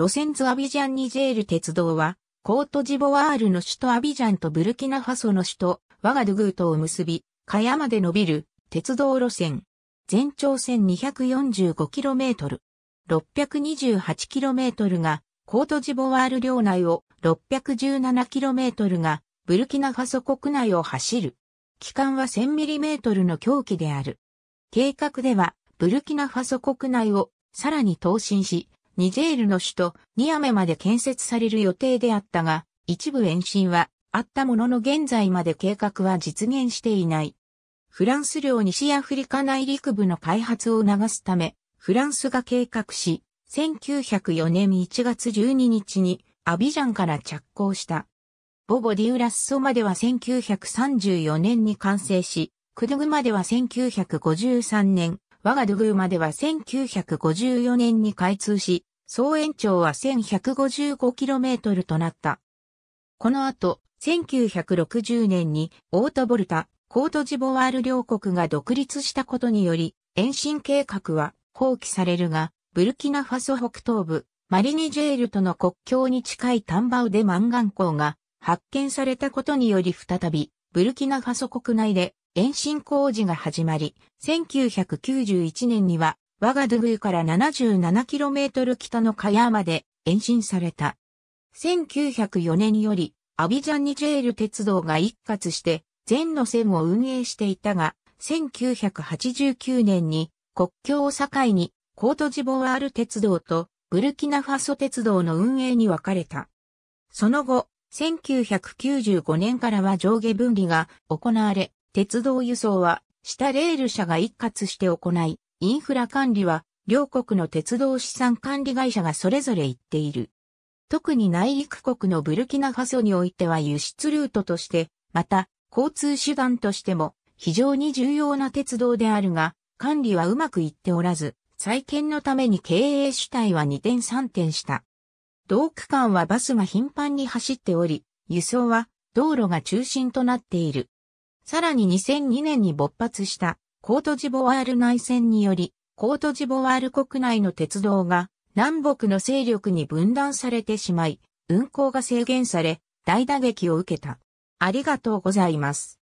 路線図アビジャン・ニジェール鉄道は、コートジボワールの首都アビジャンとブルキナファソの首都ワガドゥグートを結び、蚊帳まで伸びる鉄道路線。全長 1245km。628km がコートジボワール領内を 617km がブルキナファソ国内を走る。期間は 1000mm の狂気である。計画ではブルキナファソ国内をさらに投進し、ニジェールの首都ニアメまで建設される予定であったが、一部延伸はあったものの現在まで計画は実現していない。フランス領西アフリカ内陸部の開発を促すため、フランスが計画し、1904年1月12日にアビジャンから着工した。ボボ・ディウラッソまでは1934年に完成し、クドゥグまでは1953年、ワガドゥグまでは1954年に開通し、総延長は 1155km となった。この後、1960年にオートボルタ、コートジボワール両国が独立したことにより、延伸計画は放棄されるが、ブルキナファソ北東部、マリニジェールとの国境に近いタンバウデマンガン港が発見されたことにより再び、ブルキナファソ国内で延伸工事が始まり、1991年には我がドゥグーから 77km 北のカヤーまで延伸された。1904年より、アビジャンニジェール鉄道が一括して、全の線を運営していたが、1989年に国境を境に、コートジボワール鉄道とブルキナファソ鉄道の運営に分かれた。その後、1995年からは上下分離が行われ、鉄道輸送は下レール車が一括して行い、インフラ管理は、両国の鉄道資産管理会社がそれぞれ行っている。特に内陸国のブルキナファソにおいては輸出ルートとして、また、交通手段としても、非常に重要な鉄道であるが、管理はうまくいっておらず、再建のために経営主体は2点3点した。同区間はバスが頻繁に走っており、輸送は道路が中心となっている。さらに2002年に勃発したコートジボワール内戦により、コートジボワール国内の鉄道が南北の勢力に分断されてしまい、運行が制限され、大打撃を受けた。ありがとうございます。